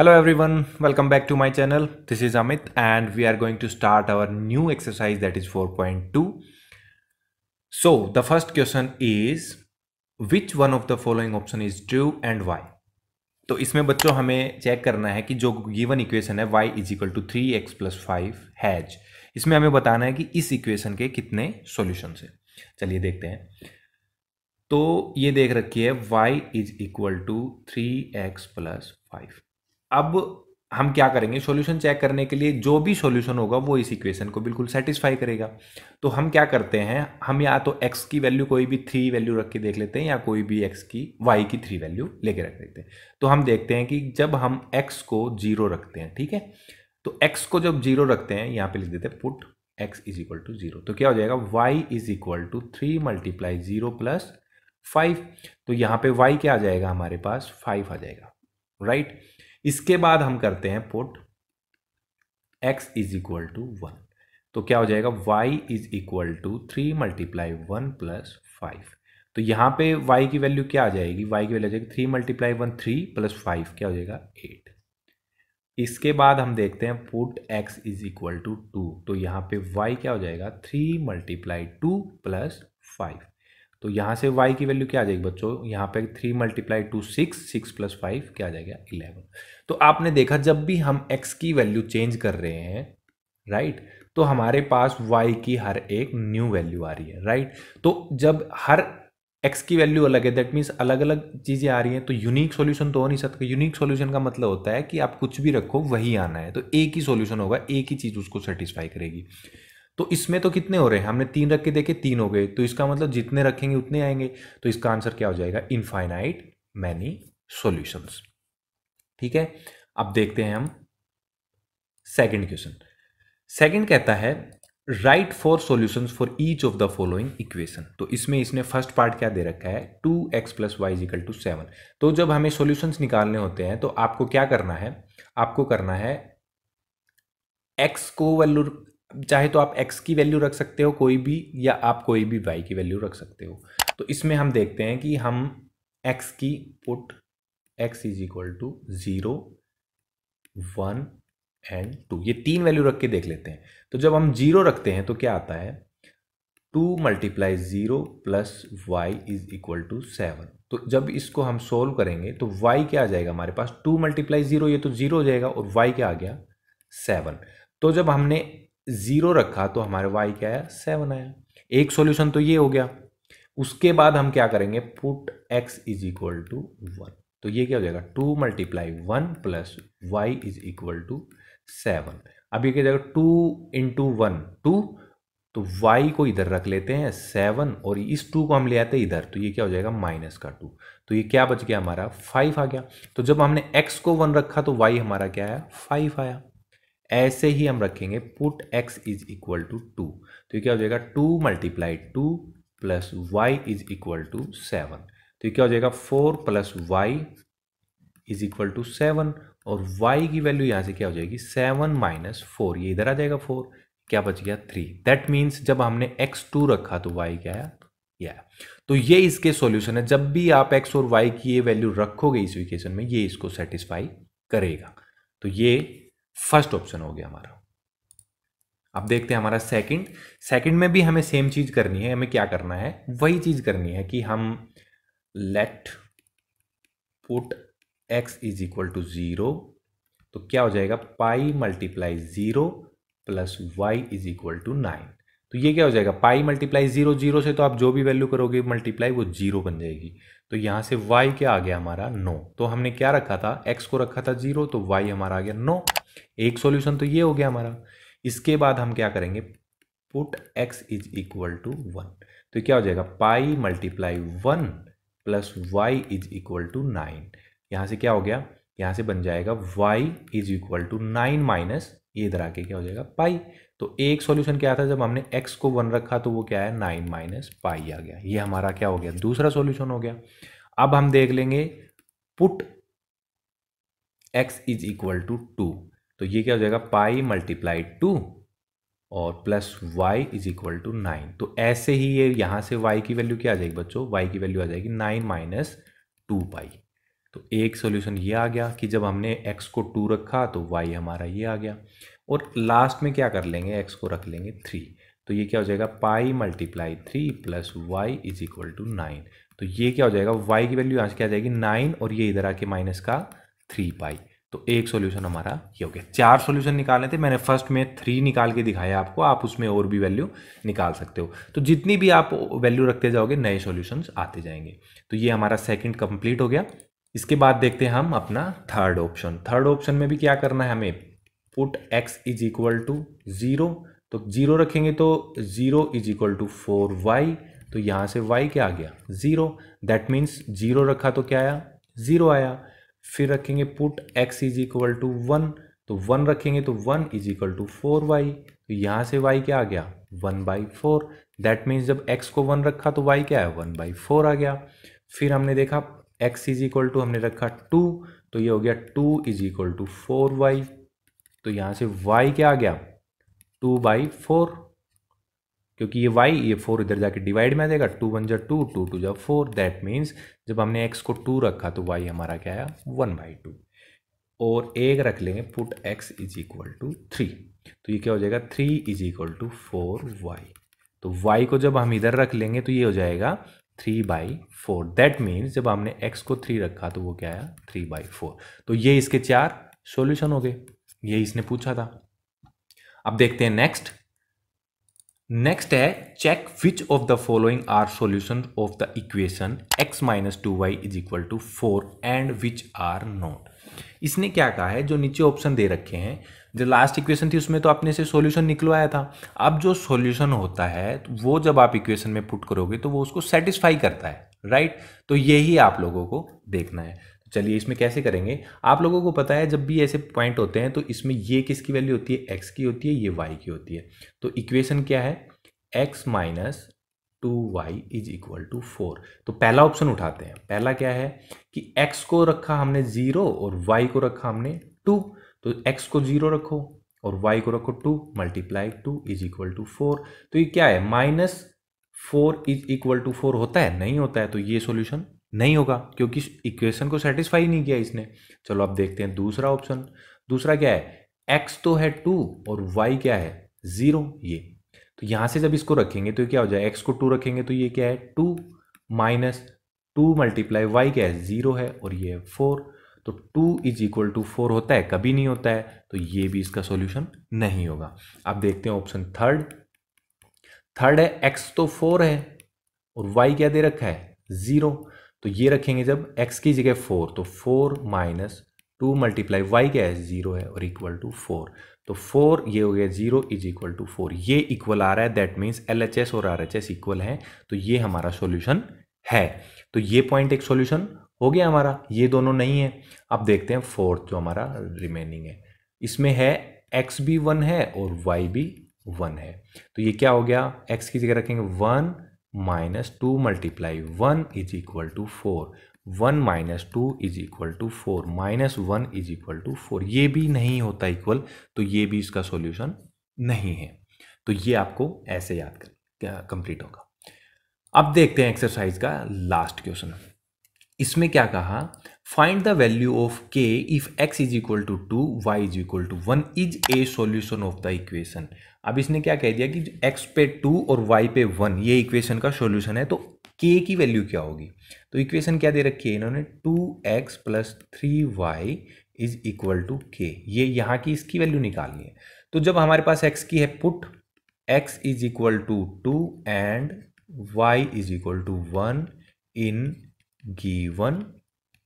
hello everyone welcome back to my channel this is amit and we are going to start our new exercise that is 4.2 so the first question is which one of the following option is true and why तो इसमें बच्चों हमें check करना है कि जो given equation है y is equal to three X plus five has इसमें हमें बताना है कि इस इक्वेशन के कितने सॉल्यूशन है चलिए देखते हैं तो ये देख रखी है y is equal to three X plus five अब हम क्या करेंगे सॉल्यूशन चेक करने के लिए जो भी सॉल्यूशन होगा वो इस इक्वेशन को बिल्कुल सेटिस्फाई करेगा तो हम क्या करते हैं हम या तो एक्स की वैल्यू कोई भी थ्री वैल्यू रख के देख लेते हैं या कोई भी एक्स की वाई की थ्री वैल्यू लेके रख लेते हैं तो हम देखते हैं कि जब हम एक्स को जीरो रखते हैं ठीक है तो एक्स को जब जीरो रखते हैं यहाँ पर लिख देते हैं put x is equal to zero तो क्या हो जाएगा Y is equal to three multiply zero plus five तो यहाँ पे वाई क्या आ जाएगा हमारे पास फाइव आ जाएगा राइट right? इसके बाद हम करते हैं put x is equal to one तो क्या हो जाएगा y is equal to three multiply one plus five तो यहां पे y की वैल्यू क्या आ जाएगी y की वैल्यू आ जाएगी three multiply one three plus five क्या हो जाएगा एट इसके बाद हम देखते हैं put x is equal to two तो यहां पे y क्या हो जाएगा three multiply two plus five तो यहाँ से y की वैल्यू क्या आ जाएगी बच्चों यहाँ पे three multiply two six six plus five क्या आ जाएगा इलेवन तो आपने देखा जब भी हम x की वैल्यू चेंज कर रहे हैं राइट तो हमारे पास y की हर एक न्यू वैल्यू आ रही है राइट तो जब हर x की वैल्यू अलग है दैट मीन्स अलग अलग चीज़ें आ रही हैं तो यूनिक सॉल्यूशन तो हो नहीं सकता यूनिक सॉल्यूशन का मतलब होता है कि आप कुछ भी रखो वही आना है तो एक ही सॉल्यूशन होगा एक ही चीज़ उसको सेटिस्फाई करेगी तो इसमें तो कितने हो रहे हैं हमने तीन रख के देखे तीन हो गए तो इसका मतलब जितने रखेंगे उतने आएंगे तो इसका आंसर क्या हो जाएगा इनफाइनाइट मैनी सॉल्यूशंस ठीक है अब देखते हैं हम सेकंड क्वेश्चन सेकंड कहता है write four solutions for each of the following equation तो इसमें इसने फर्स्ट पार्ट क्या दे रखा है two x plus Y is equal to seven तो जब हमें सॉल्यूशंस निकालने होते हैं तो आपको क्या करना है आपको करना है एक्स को वैल्यू चाहे तो आप x की वैल्यू रख सकते हो कोई भी या आप कोई भी y की वैल्यू रख सकते हो तो इसमें हम देखते हैं कि हम x की put x is equal to zero one and two ये तीन वैल्यू रख के देख लेते हैं तो जब हम जीरो रखते हैं तो क्या आता है two multiply zero plus Y is equal to seven तो जब इसको हम सोल्व करेंगे तो y क्या आ जाएगा हमारे पास टू मल्टीप्लाई ज़ीरो ये तो ज़ीरो हो जाएगा और y क्या आ गया सेवन तो जब हमने ज़ीरो रखा तो हमारे वाई क्या आया सेवन आया एक सॉल्यूशन तो ये हो गया उसके बाद हम क्या करेंगे put x is equal to one तो ये क्या हो जाएगा two multiply one plus Y is equal to seven अब ये क्या जाएगा टू इंटू वन टू तो y को इधर रख लेते हैं सेवन और इस टू को हम ले आते हैं इधर तो ये क्या हो जाएगा माइनस का टू तो ये क्या बच गया हमारा फाइव आ गया तो जब हमने x को वन रखा तो y हमारा क्या आया फाइव आया ऐसे ही हम रखेंगे put x is equal to two तो क्या हो जाएगा two multiply two plus Y is equal to seven तो क्या हो जाएगा four plus Y is equal to seven और y की वैल्यू यहाँ से क्या हो जाएगी सेवन माइनस फोर ये इधर आ जाएगा फोर क्या बच गया थ्री दैट मीन्स जब हमने एक्स टू रखा तो y क्या आया या yeah. तो ये इसके सॉल्यूशन है जब भी आप एक्स और वाई की ये वैल्यू रखोगे इस इक्वेशन में ये इसको सेटिस्फाई करेगा तो ये फर्स्ट ऑप्शन हो गया हमारा अब देखते हैं हमारा सेकंड सेकंड में भी हमें सेम चीज़ करनी है हमें क्या करना है वही चीज़ करनी है कि हम let put x is equal to zero तो क्या हो जाएगा pi multiply zero plus Y is equal to nine तो ये क्या हो जाएगा पाई मल्टीप्लाई जीरो जीरो से तो आप जो भी वैल्यू करोगे मल्टीप्लाई वो जीरो बन जाएगी तो यहाँ से वाई क्या आ गया हमारा नो तो हमने क्या रखा था एक्स को रखा था जीरो तो वाई हमारा आ गया नो एक सॉल्यूशन तो ये हो गया हमारा इसके बाद हम क्या करेंगे put x is equal to one तो क्या हो जाएगा pi multiply one plus Y is equal to nine यहाँ से क्या हो गया यहाँ से बन जाएगा Y is equal to nine minus ये इधर आके क्या हो जाएगा पाई तो एक सॉल्यूशन क्या था जब हमने x को वन रखा तो वो क्या है नाइन माइनस पाई आ गया ये हमारा क्या हो गया दूसरा सॉल्यूशन हो गया अब हम देख लेंगे put x is equal to two तो ये क्या हो जाएगा पाई मल्टीप्लाई टू और plus Y is equal to nine तो ऐसे ही ये यहाँ से y की वैल्यू क्या आ जाएगी बच्चों y की वैल्यू आ जाएगी नाइन माइनस टू पाई तो एक सॉल्यूशन ये आ गया कि जब हमने एक्स को टू रखा तो वाई हमारा ये आ गया और लास्ट में क्या कर लेंगे एक्स को रख लेंगे थ्री तो ये क्या हो जाएगा pi multiply three plus Y is equal to nine तो ये क्या हो जाएगा वाई की वैल्यू यहाँ से क्या आ जाएगी नाइन और ये इधर आके माइनस का थ्री पाई तो एक सॉल्यूशन हमारा ये हो गया चार सॉल्यूशन निकालने थे मैंने फर्स्ट में थ्री निकाल के दिखाया आपको आप उसमें और भी वैल्यू निकाल सकते हो तो जितनी भी आप वैल्यू रखते जाओगे नए सॉल्यूशंस आते जाएंगे तो ये हमारा सेकंड कंप्लीट हो गया इसके बाद देखते हैं हम अपना थर्ड ऑप्शन थर्ड ऑप्शन में भी क्या करना है हमें put x is equal to zero तो ज़ीरो रखेंगे तो zero is equal to four Y तो यहाँ से वाई क्या आ गया ज़ीरो दैट मीन्स ज़ीरो रखा तो क्या आया ज़ीरो आया फिर रखेंगे put x is equal to one तो वन रखेंगे तो one is equal to four Y तो यहाँ से वाई क्या आ गया one by four that means जब एक्स को वन रखा तो वाई क्या है वन बाई फोर आ गया फिर हमने देखा एक्स इज इक्वल टू हमने रखा टू तो ये हो गया two is equal to four Y तो यहाँ से वाई क्या आ गया टू बाई फोर क्योंकि ये वाई ये फोर इधर जाके डिवाइड में आ जाएगा टू वन जा टू टू टू जा फोर दैट मीन्स जब हमने एक्स को टू रखा तो वाई हमारा क्या आया वन बाई टू और एक रख लेंगे put x is equal to three तो ये क्या हो जाएगा three is equal to four Y तो वाई को जब हम इधर रख लेंगे तो ये हो जाएगा three by four that means जब हमने एक्स को थ्री रखा तो वो क्या आया थ्री बाई फोर तो ये इसके चार सॉल्यूशन हो गए ये इसने पूछा था अब देखते हैं नेक्स्ट नेक्स्ट है check which of the following are solution of the equation x minus two Y is equal to four and which are not इसने क्या कहा है जो नीचे ऑप्शन दे रखे हैं जो लास्ट इक्वेशन थी उसमें तो आपने से सॉल्यूशन निकलवाया था अब जो सॉल्यूशन होता है तो वो जब आप इक्वेशन में पुट करोगे तो वो उसको सेटिस्फाई करता है राइट तो यही आप लोगों को देखना है चलिए इसमें कैसे करेंगे आप लोगों को पता है जब भी ऐसे पॉइंट होते हैं तो इसमें ये किसकी वैल्यू होती है एक्स की होती है ये वाई की होती है तो इक्वेशन क्या है X minus two Y is equal to four तो पहला ऑप्शन उठाते हैं पहला क्या है कि एक्स को रखा हमने ज़ीरो और वाई को रखा हमने टू तो एक्स को जीरो रखो और वाई को रखो two multiply two is equal to four तो ये क्या है minus four is equal to four होता है नहीं होता है तो ये सॉल्यूशन नहीं होगा क्योंकि इक्वेशन को सेटिस्फाई नहीं किया इसने चलो अब देखते हैं दूसरा ऑप्शन दूसरा क्या है एक्स तो है टू और वाई क्या है जीरो ये तो यहाँ से जब इसको रखेंगे तो क्या हो जाए एक्स को टू रखेंगे तो ये क्या है two minus two multiply Y क्या है जीरो है और ये है फोर तो two is equal to four होता है कभी नहीं होता है तो ये भी इसका सॉल्यूशन नहीं होगा आप देखते हैं ऑप्शन थर्ड थर्ड है एक्स तो फोर है और वाई क्या दे रखा है ज़ीरो तो ये रखेंगे जब एक्स की जगह फोर तो four minus two multiply Y क्या है ज़ीरो है और इक्वल टू फोर तो फोर ये हो गया zero is equal to four ये इक्वल आ रहा है that means L H S और आर एच एस इक्वल है तो ये हमारा सॉल्यूशन है तो ये पॉइंट एक सॉल्यूशन हो गया हमारा ये दोनों नहीं है अब देखते हैं फोर्थ जो हमारा रिमेनिंग है इसमें है एक्स भी वन है और वाई भी वन है तो ये क्या हो गया एक्स की जगह रखेंगे one minus two multiply one is equal to four one minus two is equal to four minus one is equal to four ये भी नहीं होता इक्वल तो ये भी इसका सॉल्यूशन नहीं है तो ये आपको ऐसे याद कर कंप्लीट होगा अब देखते हैं एक्सरसाइज का लास्ट क्वेश्चन इसमें क्या कहा find the value of k if x is equal to two Y is equal to one is a solution of the equation अब इसने क्या कह दिया कि एक्स पे टू और वाई पे वन ये इक्वेशन का सॉल्यूशन है तो के की वैल्यू क्या होगी तो इक्वेशन क्या दे रखी है इन्होंने two x plus three y is equal to k ये यहाँ की इसकी वैल्यू निकालनी है तो जब हमारे पास एक्स की है put x is equal to two and y is equal to one in given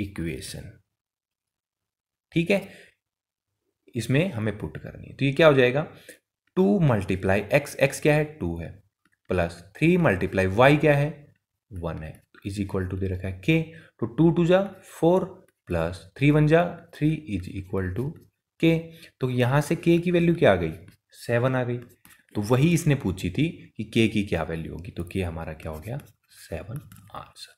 equation ठीक है इसमें हमें पुट करनी है तो ये क्या हो जाएगा टू मल्टीप्लाई एक्स एक्स क्या है टू है प्लस थ्री मल्टीप्लाई वाई क्या है वन है इज इक्वल टू दे रखा है के तो टू टू जा फोर प्लस थ्री वन जा three is equal to k तो यहां से के की वैल्यू क्या आ गई सेवन आ गई तो वही इसने पूछी थी कि के की क्या वैल्यू होगी तो के हमारा क्या हो गया सेवन आंसर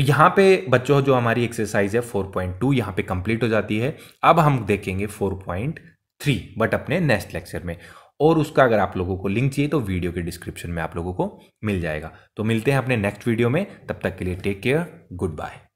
तो यहाँ पे बच्चों जो हमारी एक्सरसाइज है 4.2 पॉइंट टू यहाँ पे कंप्लीट हो जाती है अब हम देखेंगे 4.3 बट अपने नेक्स्ट लेक्चर में और उसका अगर आप लोगों को लिंक चाहिए तो वीडियो के डिस्क्रिप्शन में आप लोगों को मिल जाएगा तो मिलते हैं अपने नेक्स्ट वीडियो में तब तक के लिए टेक केयर गुड बाय